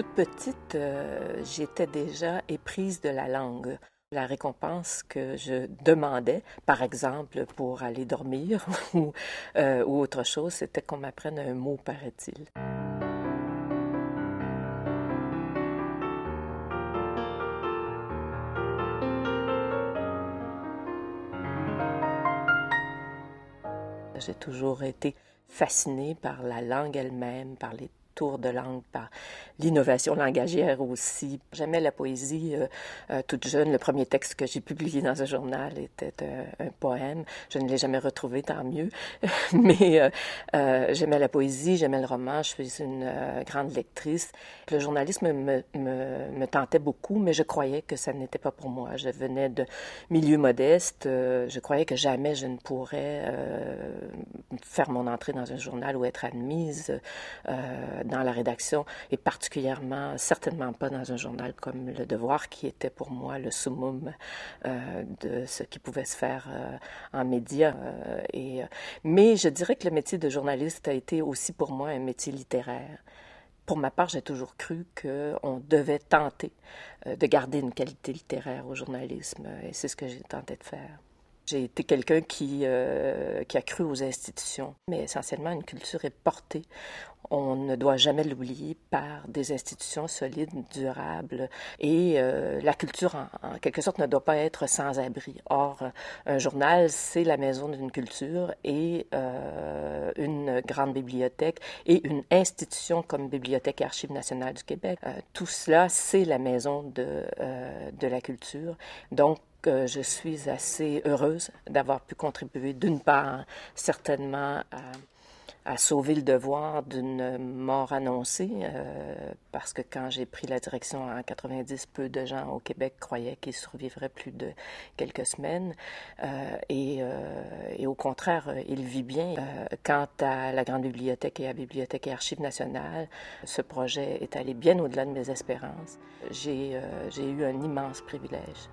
toute petite, euh, j'étais déjà éprise de la langue. La récompense que je demandais, par exemple pour aller dormir ou, euh, ou autre chose, c'était qu'on m'apprenne un mot, paraît-il. J'ai toujours été fascinée par la langue elle-même, par les tour de langue, par l'innovation langagière aussi. J'aimais la poésie euh, euh, toute jeune. Le premier texte que j'ai publié dans un journal était euh, un, poème. Je ne l'ai jamais retrouvé, tant mieux. Mais j'aimais la poésie, j'aimais le roman. Je suis une grande lectrice. Le journalisme me, tentait beaucoup, mais je croyais que ça n'était pas pour moi. Je venais de milieu modeste. je croyais que jamais je ne pourrais faire mon entrée dans un journal ou être admise dans la rédaction et particulièrement, certainement pas dans un journal comme Le Devoir, qui était pour moi le summum euh, de ce qui pouvait se faire euh, en média. Euh, et, mais je dirais que le métier de journaliste a été aussi pour moi un métier littéraire pour ma part, j'ai toujours cru qu'on devait tenter de garder une qualité littéraire au journalisme, et c'est ce que j'ai tenté de faire. J'ai été quelqu'un euh, qui, a cru aux institutions, mais essentiellement une culture est portée. On ne doit jamais l'oublier par des institutions solides, durables, et euh, la culture, en, quelque sorte, ne doit pas être sans abri. Or, un journal, c'est la maison d'une culture, et euh, une grande bibliothèque et une institution comme Bibliothèque et Archives nationales du Québec. Euh, tout cela, c'est la maison de, euh, de la culture. Donc, euh, je suis assez heureuse d'avoir pu contribuer, d'une part, certainement à, sauver le devoir d'une mort annoncée, parce que quand j'ai pris la direction en 90, peu de gens au Québec croyaient qu'ils survivraient plus de quelques semaines. et au contraire, euh, il vit bien. Euh, quant à la Grande Bibliothèque et à la Bibliothèque et Archives nationales, ce projet est allé bien au-delà de mes espérances. J'ai euh, eu un immense privilège.